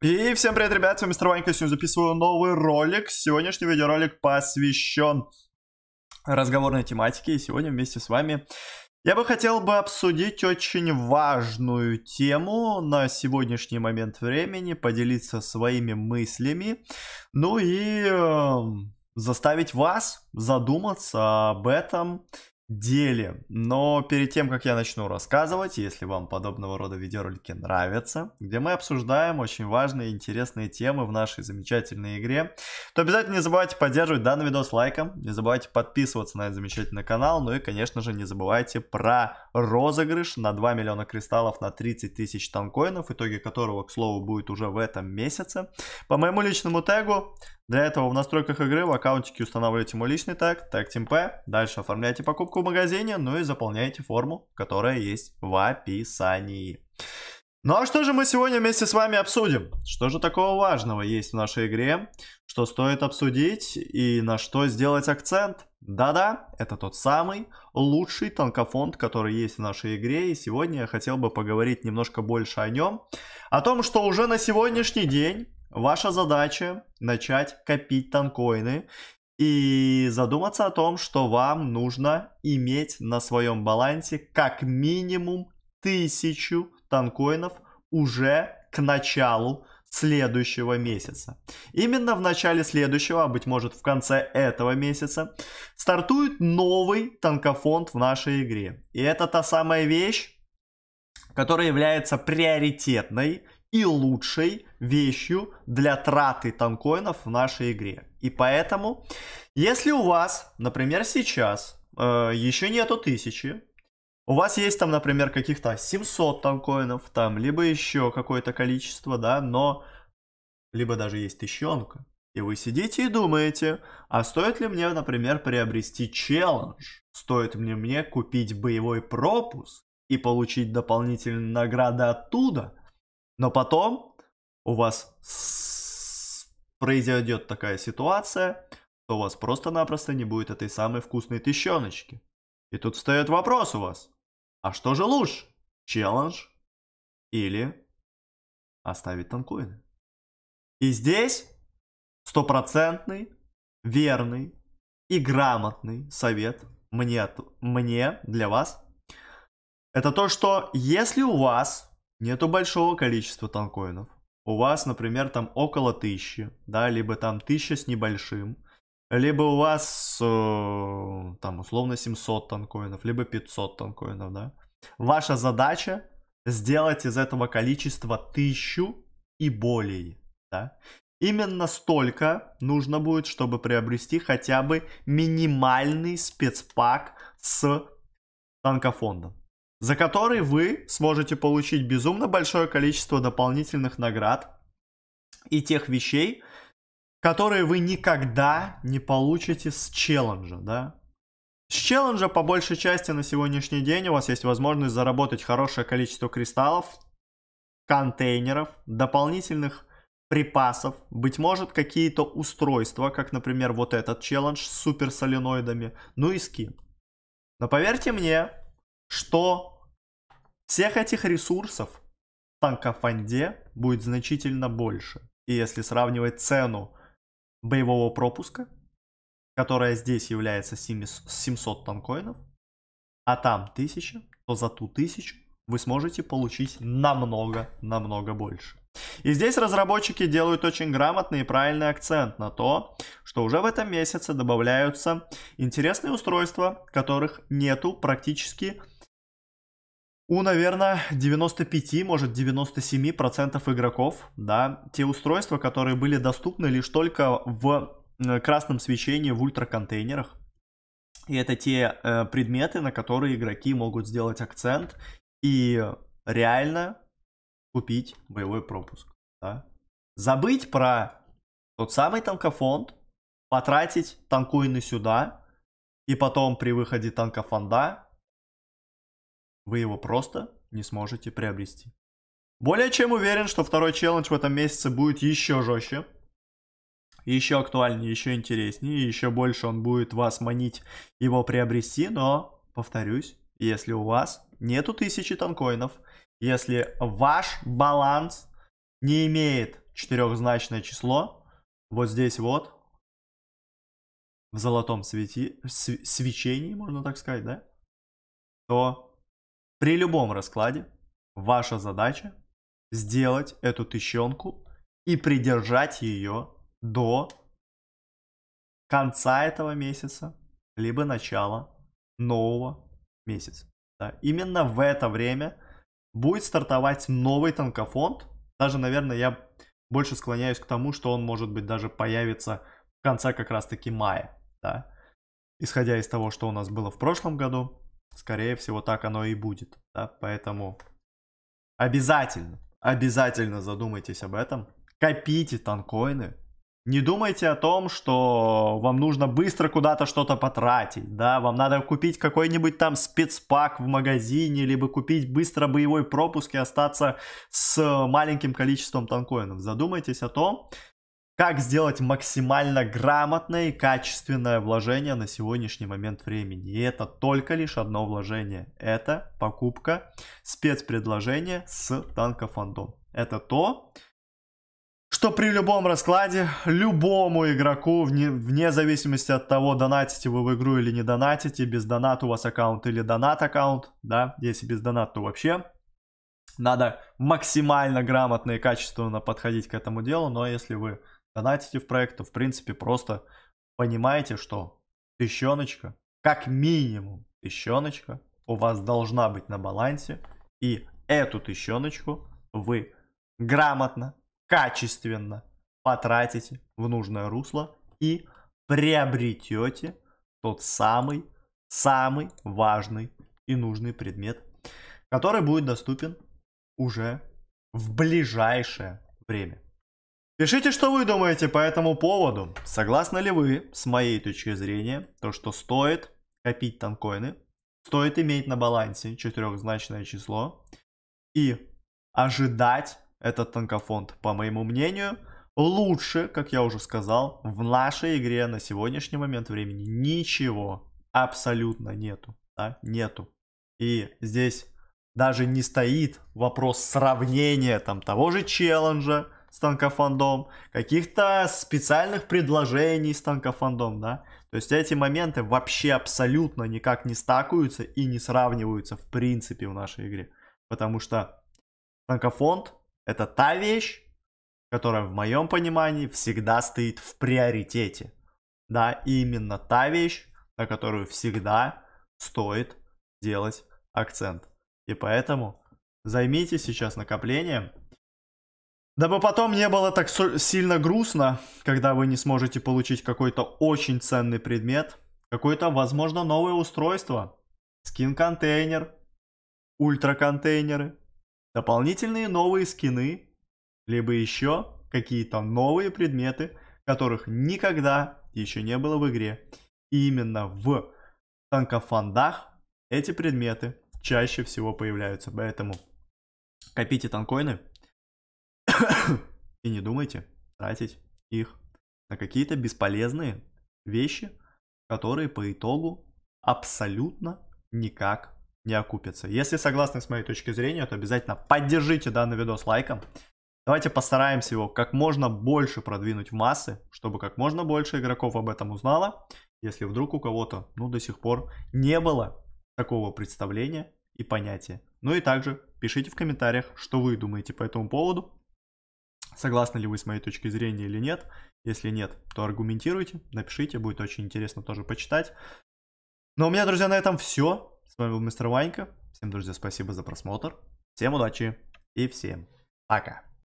И всем привет, ребят, с вами Мистер Ванька, сегодня записываю новый ролик. Сегодняшний видеоролик посвящен разговорной тематике, и сегодня вместе с вами я бы хотел бы обсудить очень важную тему на сегодняшний момент времени, поделиться своими мыслями, ну и э, заставить вас задуматься об этом, деле. Но перед тем, как я начну рассказывать, если вам подобного рода видеоролики нравятся, где мы обсуждаем очень важные и интересные темы в нашей замечательной игре, то обязательно не забывайте поддерживать данный видос лайком, не забывайте подписываться на этот замечательный канал, ну и, конечно же, не забывайте про розыгрыш на 2 миллиона кристаллов на 30 тысяч танкоинов, итоги которого, к слову, будет уже в этом месяце. По моему личному тегу для этого в настройках игры в аккаунтике устанавливайте мой личный тег, тег TeamP, дальше оформляйте покупку в магазине, ну и заполняйте форму, которая есть в описании. Ну а что же мы сегодня вместе с вами обсудим? Что же такого важного есть в нашей игре? Что стоит обсудить и на что сделать акцент? Да-да, это тот самый лучший танкофонд, который есть в нашей игре, и сегодня я хотел бы поговорить немножко больше о нем. О том, что уже на сегодняшний день Ваша задача начать копить танкоины и задуматься о том, что вам нужно иметь на своем балансе как минимум тысячу танкоинов уже к началу следующего месяца. Именно в начале следующего, а быть может в конце этого месяца, стартует новый танкофонд в нашей игре. И это та самая вещь, которая является приоритетной и лучшей вещью для траты танкоинов в нашей игре. И поэтому, если у вас, например, сейчас э, еще нету тысячи, у вас есть там, например, каких-то 700 танкоинов, там, либо еще какое-то количество, да, но, либо даже есть тысячонка, и вы сидите и думаете, а стоит ли мне, например, приобрести челлендж? Стоит ли мне купить боевой пропуск и получить дополнительные награды оттуда? Но потом у вас произойдет такая ситуация, что у вас просто-напросто не будет этой самой вкусной тыщеночки. И тут встает вопрос у вас. А что же лучше? Челлендж или оставить танкоины? И здесь стопроцентный, верный и грамотный совет мне, мне для вас. Это то, что если у вас нету большого количества танкоинов. У вас, например, там около тысячи, да, либо там тысяча с небольшим, либо у вас э, там условно 700 танкоинов, либо 500 танкоинов, да. Ваша задача сделать из этого количества тысячу и более, да. Именно столько нужно будет, чтобы приобрести хотя бы минимальный спецпак с танкофондом за который вы сможете получить безумно большое количество дополнительных наград и тех вещей, которые вы никогда не получите с челленджа, да. С челленджа по большей части на сегодняшний день у вас есть возможность заработать хорошее количество кристаллов, контейнеров, дополнительных припасов, быть может какие-то устройства, как, например, вот этот челлендж с суперсоленоидами, ну и скин. Но поверьте мне, что всех этих ресурсов в танкофанде будет значительно больше. И если сравнивать цену боевого пропуска, которая здесь является 700 танкоинов, а там 1000, то за ту 1000 вы сможете получить намного-намного больше. И здесь разработчики делают очень грамотный и правильный акцент на то, что уже в этом месяце добавляются интересные устройства, которых нету практически у, наверное, 95, может 97% игроков, да, те устройства, которые были доступны лишь только в э, красном свечении в ультраконтейнерах. И это те э, предметы, на которые игроки могут сделать акцент и реально купить боевой пропуск. Да? Забыть про тот самый танкофонд, потратить танкоины сюда, и потом при выходе танкофонда вы его просто не сможете приобрести. Более чем уверен, что второй челлендж в этом месяце будет еще жестче, еще актуальнее, еще интереснее, еще больше он будет вас манить его приобрести, но, повторюсь, если у вас нету тысячи танкоинов, если ваш баланс не имеет четырехзначное число, вот здесь вот, в золотом свети, св, свечении, можно так сказать, да, то при любом раскладе ваша задача сделать эту тыщенку и придержать ее до конца этого месяца, либо начала нового месяца. Да. Именно в это время будет стартовать новый танкофонд. Даже, наверное, я больше склоняюсь к тому, что он, может быть, даже появится в конце как раз-таки мая. Да. Исходя из того, что у нас было в прошлом году, скорее всего, так оно и будет. Да? Поэтому обязательно, обязательно задумайтесь об этом. Копите танкоины. Не думайте о том, что вам нужно быстро куда-то что-то потратить, да, вам надо купить какой-нибудь там спецпак в магазине, либо купить быстро боевой пропуск и остаться с маленьким количеством танкоинов. Задумайтесь о том, как сделать максимально грамотное и качественное вложение на сегодняшний момент времени? И это только лишь одно вложение. Это покупка спецпредложения с танка фандом. Это то, что при любом раскладе, любому игроку, вне, вне зависимости от того, донатите вы в игру или не донатите, без доната у вас аккаунт или донат аккаунт, да, если без доната, то вообще надо максимально грамотно и качественно подходить к этому делу, но если вы донатите в проект, то, в принципе, просто понимаете, что тыщеночка, как минимум тыщеночка у вас должна быть на балансе, и эту тыщеночку вы грамотно, качественно потратите в нужное русло и приобретете тот самый, самый важный и нужный предмет, который будет доступен уже в ближайшее время. Пишите, что вы думаете по этому поводу. Согласны ли вы, с моей точки зрения, то, что стоит копить танкоины, стоит иметь на балансе четырехзначное число и ожидать этот танкофонд, по моему мнению, лучше, как я уже сказал, в нашей игре на сегодняшний момент времени ничего абсолютно нету, да, нету. И здесь даже не стоит вопрос сравнения там того же челленджа, станкофандом, каких-то специальных предложений станкофандом, да. То есть эти моменты вообще абсолютно никак не стакуются и не сравниваются в принципе в нашей игре. Потому что станкофонд это та вещь, которая в моем понимании всегда стоит в приоритете. Да, и именно та вещь, на которую всегда стоит делать акцент. И поэтому займитесь сейчас накоплением, Дабы потом не было так сильно грустно, когда вы не сможете получить какой-то очень ценный предмет, какое-то, возможно, новое устройство, скин-контейнер, ультра-контейнеры, дополнительные новые скины, либо еще какие-то новые предметы, которых никогда еще не было в игре. И именно в танкофандах эти предметы чаще всего появляются. Поэтому копите танкоины, И не думайте тратить их на какие-то бесполезные вещи, которые по итогу абсолютно никак не окупятся. Если согласны с моей точки зрения, то обязательно поддержите данный видос лайком. Давайте постараемся его как можно больше продвинуть в массы, чтобы как можно больше игроков об этом узнало, если вдруг у кого-то ну, до сих пор не было такого представления и понятия. Ну и также пишите в комментариях, что вы думаете по этому поводу согласны ли вы с моей точки зрения или нет. Если нет, то аргументируйте, напишите, будет очень интересно тоже почитать. Ну, а у меня, друзья, на этом все. С вами был мистер Ванька. Всем, друзья, спасибо за просмотр. Всем удачи и всем пока.